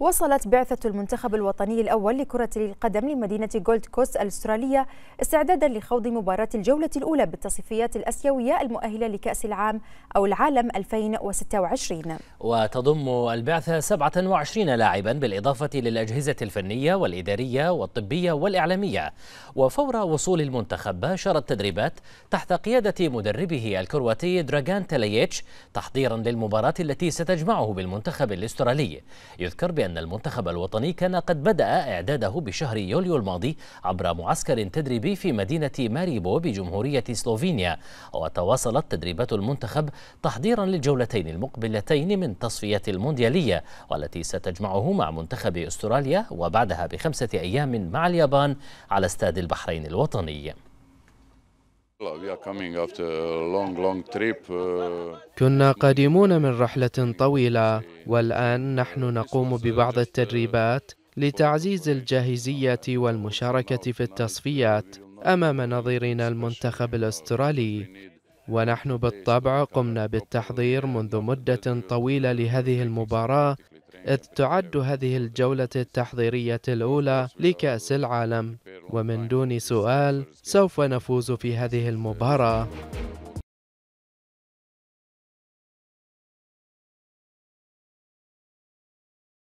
وصلت بعثة المنتخب الوطني الأول لكرة القدم لمدينة جولد كوست الأسترالية استعدادا لخوض مباراة الجولة الأولى بالتصفيات الأسيوية المؤهلة لكأس العام أو العالم 2026 وتضم البعثة 27 لاعبا بالإضافة للأجهزة الفنية والإدارية والطبية والإعلامية وفور وصول المنتخب باشر التدريبات تحت قيادة مدربه الكرواتي دراغان تلييتش تحضيرا للمباراة التي ستجمعه بالمنتخب الأسترالي يذكر بأن أن المنتخب الوطني كان قد بدأ إعداده بشهر يوليو الماضي عبر معسكر تدريبي في مدينة ماريبو بجمهورية سلوفينيا وتواصلت تدريبات المنتخب تحضيرا للجولتين المقبلتين من تصفية المونديالية والتي ستجمعه مع منتخب أستراليا وبعدها بخمسة أيام مع اليابان على استاد البحرين الوطني Uh, كنا قادمون من رحلة طويلة والآن نحن نقوم ببعض التدريبات لتعزيز الجاهزية والمشاركة في التصفيات أمام نظيرنا المنتخب الأسترالي ونحن بالطبع قمنا بالتحضير منذ مدة طويلة لهذه المباراة إذ تعد هذه الجولة التحضيرية الأولى لكأس العالم ومن دون سؤال سوف نفوز في هذه المباراة